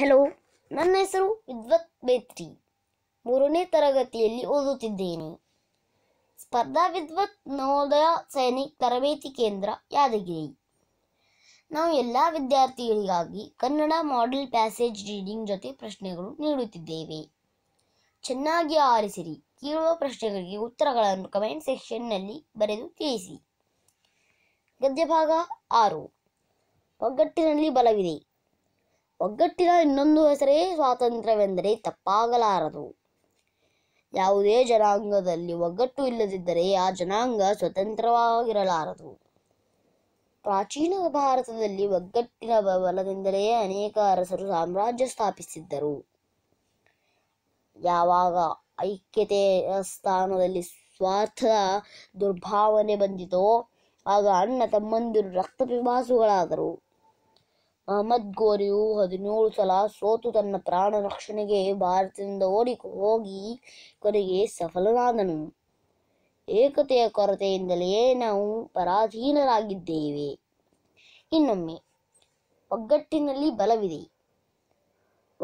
hello ನನ್ನ ಹೆಸರು ವಿದ್ವತ್ ಬೇತ್ರಿ ಮೂರನೇ ತರಗತಿಯಲ್ಲಿ ಓದುತ್ತಿದ್ದೇನೆ ಸ್ಪರ್ಧಾ ವಿದ್ವತ್ ನವೋದಯ ಸೈನಿಕ್ ತರಬೇತಿ ಕೇಂದ್ರ ಯಾದಗಿರಿ ನಾವು ಎಲ್ಲ ವಿದ್ಯಾರ್ಥಿಗಳಿಗಾಗಿ ಕನ್ನಡ ಮಾಡೆಲ್ ಪ್ಯಾಸೇಜ್ ರೀಡಿಂಗ್ ಜೊತೆ ಪ್ರಶ್ನೆಗಳು ನೀಡುತ್ತಿದ್ದೇವೆ ಚೆನ್ನಾಗಿ ಆರಿಸಿರಿ ಕೇಳುವ ಪ್ರಶ್ನೆಗಳಿಗೆ ಉತ್ತರಗಳನ್ನು ಕಮೆಂಟ್ ಸೆಕ್ಷನ್ನಲ್ಲಿ ಬರೆದು ತಿಳಿಸಿ ಗದ್ಯಭಾಗ ಆರು ಒಗ್ಗಟ್ಟಿನಲ್ಲಿ ಬಲವಿದೆ ಒಗ್ಗಟ್ಟಿನ ಇನ್ನೊಂದು ಹೆಸರೇ ಸ್ವಾತಂತ್ರ್ಯವೆಂದರೆ ತಪ್ಪಾಗಲಾರದು ಯಾವುದೇ ಜನಾಂಗದಲ್ಲಿ ಒಗ್ಗಟ್ಟು ಇಲ್ಲದಿದ್ದರೆ ಆ ಜನಾಂಗ ಸ್ವತಂತ್ರವಾಗಿರಲಾರದು ಪ್ರಾಚೀನ ಭಾರತದಲ್ಲಿ ಒಗ್ಗಟ್ಟಿನ ಬಲದಿಂದಲೇ ಅನೇಕ ಅರಸರು ಸಾಮ್ರಾಜ್ಯ ಸ್ಥಾಪಿಸಿದ್ದರು ಯಾವಾಗ ಐಕ್ಯತೆಯ ಸ್ಥಾನದಲ್ಲಿ ಸ್ವಾರ್ಥದ ದುರ್ಭಾವನೆ ಬಂದಿತೋ ಆಗ ಅಣ್ಣ ತಮ್ಮಂದಿರು ರಕ್ತ ಪಿಪಾಸುಗಳಾದರು ಅಹಮದ್ ಗೋರಿಯು ಹದಿನೇಳು ಸಲ ಸೋತು ತನ್ನ ಪ್ರಾಣ ರಕ್ಷಣೆಗೆ ಭಾರತದಿಂದ ಓಡಿ ಹೋಗಿ ಕೊನೆಗೆ ಸಫಲನಾದನು ಏಕತೆಯ ಕೊರತೆಯಿಂದಲೇ ನಾವು ಪರಾಧೀನರಾಗಿದ್ದೇವೆ ಇನ್ನೊಮ್ಮೆ ಒಗ್ಗಟ್ಟಿನಲ್ಲಿ ಬಲವಿದೆ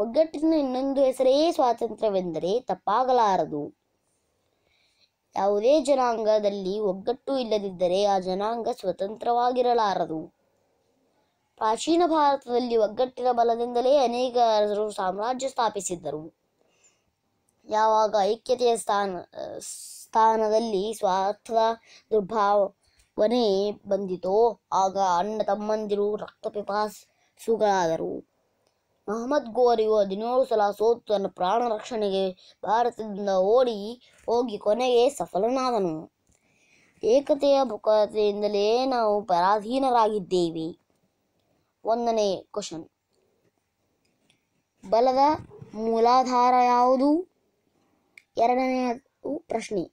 ಒಗ್ಗಟ್ಟಿನ ಇನ್ನೊಂದು ಹೆಸರೇ ಸ್ವಾತಂತ್ರ್ಯವೆಂದರೆ ತಪ್ಪಾಗಲಾರದು ಯಾವುದೇ ಜನಾಂಗದಲ್ಲಿ ಒಗ್ಗಟ್ಟು ಇಲ್ಲದಿದ್ದರೆ ಆ ಜನಾಂಗ ಸ್ವತಂತ್ರವಾಗಿರಲಾರದು ಪ್ರಾಚೀನ ಭಾರತದಲ್ಲಿ ಒಗ್ಗಟ್ಟಿನ ಬಲದಿಂದಲೇ ಅನೇಕರು ಸಾಮ್ರಾಜ್ಯ ಸ್ಥಾಪಿಸಿದ್ದರು ಯಾವಾಗ ಐಕ್ಯತೆಯ ಸ್ಥಾನ ಸ್ಥಾನದಲ್ಲಿ ಸ್ವಾರ್ಥ ದುರ್ಭಾವನೆ ಬಂದಿತೋ ಆಗ ಅಣ್ಣ ತಮ್ಮಂದಿರು ರಕ್ತ ಪಿಪಾಸುಗಳಾದರು ಮಹಮ್ಮದ್ ಗೋರಿಯು ಹದಿನೇಳು ಸಲ ಸೋತು ತನ್ನ ಪ್ರಾಣ ರಕ್ಷಣೆಗೆ ಭಾರತದಿಂದ ಓಡಿ ಹೋಗಿ ಕೊನೆಗೆ ಸಫಲನಾದನು ಏಕತೆಯ ಬುಕತೆಯಿಂದಲೇ ನಾವು ಪರಾಧೀನರಾಗಿದ್ದೇವೆ ಒಂದನೇ ಕ್ವಶನ್ ಬಲದ ಮೂಲಾಧಾರ ಯಾವುದು ಎರಡನೆಯ ಪ್ರಶ್ನೆ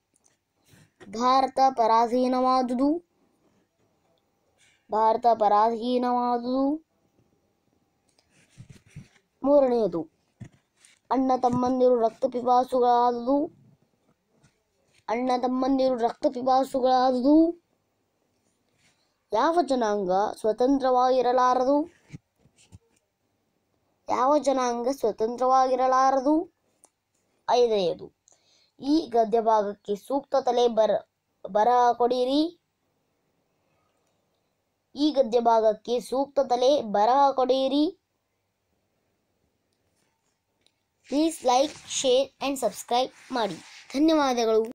ಭಾರತ ಪರಾಧೀನವಾದುದು ಭಾರತ ಪರಾಧೀನವಾದುದು ಮೂರನೆಯದು ಅಣ್ಣ ತಮ್ಮಂದಿರು ರಕ್ತ ಪಿಪಾಸುಗಳಾದುದು ಅಣ್ಣ ತಮ್ಮಂದಿರು ರಕ್ತ ಪಿಪಾಸುಗಳಾದುದು ಯಾವ ಜನಾಂಗ ಸ್ವತಂತ್ರವಾಗಿರಲಾರದು ಯಾವ ಜನಾಂಗ ಸ್ವತಂತ್ರವಾಗಿರಲಾರದು ಐದನೆಯದು ಈ ಗದ್ಯ ಭಾಗಕ್ಕೆ ಸೂಕ್ತ ತಲೆ ಬರ ಬರ ಕೊಡಿರಿ ಈ ಗದ್ಯ ಭಾಗಕ್ಕೆ ಸೂಕ್ತ ತಲೆ ಬರಹ ಕೊಡಿರಿ please like share and subscribe ಮಾಡಿ ಧನ್ಯವಾದಗಳು